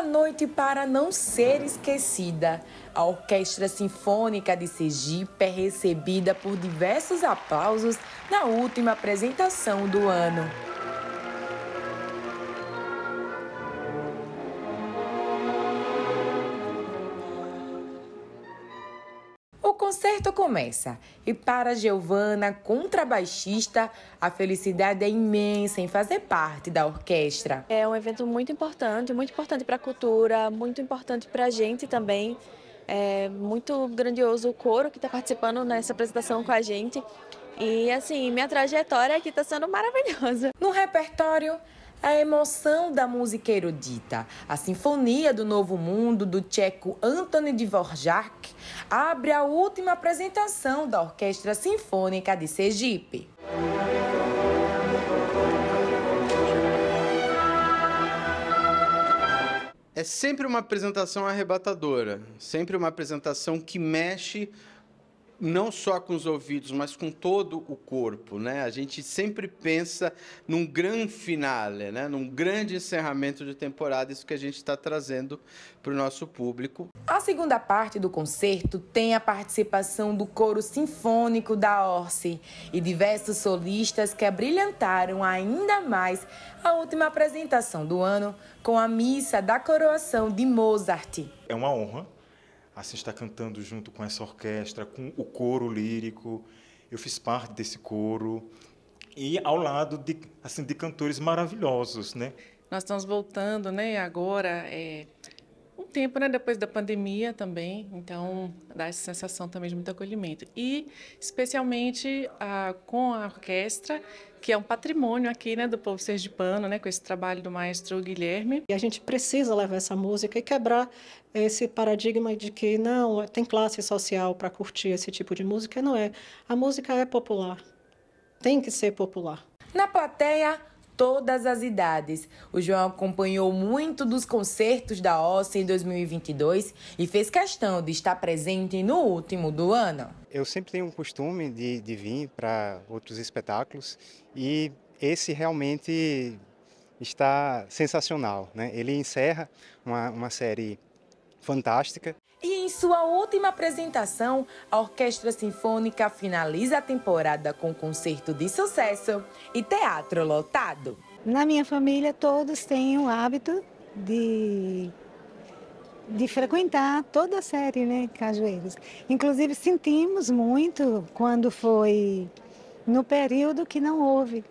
Uma Noite para Não Ser Esquecida. A Orquestra Sinfônica de Sergipe é recebida por diversos aplausos na última apresentação do ano. concerto começa e para Giovana, contrabaixista, a felicidade é imensa em fazer parte da orquestra. É um evento muito importante, muito importante para a cultura, muito importante para a gente também. É muito grandioso o coro que está participando nessa apresentação com a gente. E assim, minha trajetória aqui está sendo maravilhosa. No repertório, a emoção da música erudita. A Sinfonia do Novo Mundo, do tcheco Antony Dvorak, abre a última apresentação da Orquestra Sinfônica de Sergipe. É sempre uma apresentação arrebatadora, sempre uma apresentação que mexe não só com os ouvidos, mas com todo o corpo, né? A gente sempre pensa num grande finale, né? Num grande encerramento de temporada, isso que a gente está trazendo para o nosso público. A segunda parte do concerto tem a participação do coro sinfônico da Orsi e diversos solistas que abrilhantaram ainda mais a última apresentação do ano com a missa da coroação de Mozart. É uma honra assim estar cantando junto com essa orquestra, com o coro lírico. Eu fiz parte desse coro e ao lado de assim de cantores maravilhosos, né? Nós estamos voltando, né? Agora é, um tempo, né, depois da pandemia também, então dá essa sensação também de muito acolhimento. E especialmente com a orquestra, que é um patrimônio aqui, né, do povo sergipano, né, com esse trabalho do maestro Guilherme. E a gente precisa levar essa música e quebrar esse paradigma de que não, tem classe social para curtir esse tipo de música, não é. A música é popular. Tem que ser popular. Na plateia, todas as idades. O João acompanhou muito dos concertos da OSCE em 2022 e fez questão de estar presente no último do ano. Eu sempre tenho um costume de, de vir para outros espetáculos e esse realmente está sensacional. Né? Ele encerra uma, uma série fantástica. Em sua última apresentação, a Orquestra Sinfônica finaliza a temporada com concerto de sucesso e teatro lotado. Na minha família, todos têm o hábito de, de frequentar toda a série, né, Cajueiros. Inclusive, sentimos muito quando foi no período que não houve